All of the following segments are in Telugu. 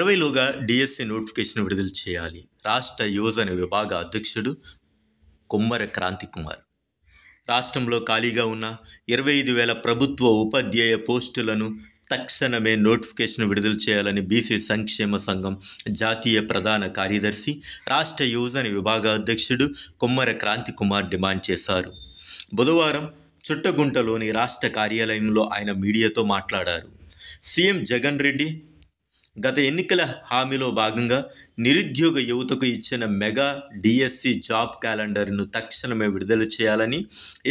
ఇరవైలోగా డిఎస్సి నోటిఫికేషన్ విడుదల చేయాలి రాష్ట్ర యువజన విభాగ అధ్యక్షుడు కొమ్మర క్రాంతి కుమార్ రాష్ట్రంలో ఖాళీగా ఉన్న ఇరవై ఐదు వేల ప్రభుత్వ ఉపాధ్యాయ పోస్టులను తక్షణమే నోటిఫికేషన్ విడుదల చేయాలని బీసీ సంక్షేమ సంఘం జాతీయ ప్రధాన కార్యదర్శి రాష్ట్ర యువజన విభాగ అధ్యక్షుడు కొమ్మర క్రాంతి కుమార్ డిమాండ్ చేశారు బుధవారం చుట్టగుంటలోని రాష్ట్ర కార్యాలయంలో ఆయన మీడియాతో మాట్లాడారు సీఎం జగన్ రెడ్డి గత ఎన్నికల హామీలో భాగంగా నిరుద్యోగ యువతకు ఇచ్చిన మెగా డిఎస్సి జాబ్ క్యాలెండర్ను తక్షణమే విడుదల చేయాలని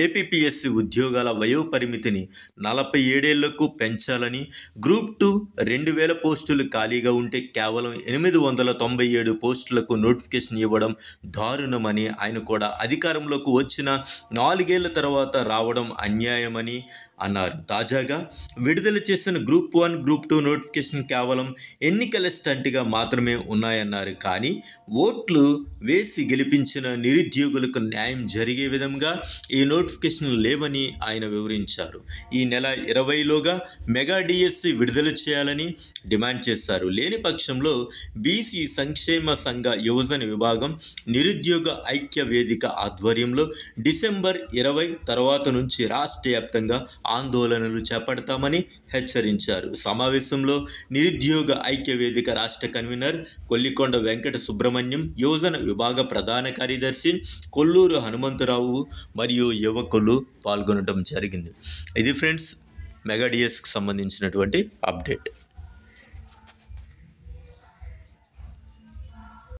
ఏపీఎస్సి ఉద్యోగాల వయోపరిమితిని నలభై ఏడేళ్లకు పెంచాలని గ్రూప్ టూ రెండు వేల పోస్టులు ఖాళీగా ఉంటే కేవలం ఎనిమిది వందల తొంభై ఏడు పోస్టులకు నోటిఫికేషన్ ఇవ్వడం దారుణమని ఆయన కూడా అధికారంలోకి వచ్చిన నాలుగేళ్ల తర్వాత రావడం అన్యాయమని అన్నారు తాజాగా విడుదల చేసిన group one group two notification కేవలం ఎన్నికల స్టంట్గా మాత్రమే ఉన్నాయన్నారు కానీ ఓట్లు వేసి గెలిపించిన నిరుద్యోగులకు న్యాయం జరిగే విధంగా ఈ నోటిఫికేషన్లు లేవని ఆయన వివరించారు ఈ నెల ఇరవైలోగా మెగా డిఎస్సి విడుదల చేయాలని డిమాండ్ చేశారు లేని పక్షంలో బీసీ సంక్షేమ సంఘ యువజన విభాగం నిరుద్యోగ ఐక్య వేదిక ఆధ్వర్యంలో డిసెంబర్ ఇరవై తర్వాత నుంచి రాష్ట్ర వ్యాప్తంగా ఆందోళనలు చేపడతామని హెచ్చరించారు సమావేశంలో నిరుద్యోగ ఐక్య వేదిక రాష్ట్ర కన్వీనర్ కొల్లికొండ వెంకట సుబ్రహ్మణ్యం యువజన విభాగ ప్రధాన కార్యదర్శి కొల్లూరు హనుమంతరావు మరియు యువకులు పాల్గొనడం జరిగింది ఇది ఫ్రెండ్స్ మెగాడియస్కి సంబంధించినటువంటి అప్డేట్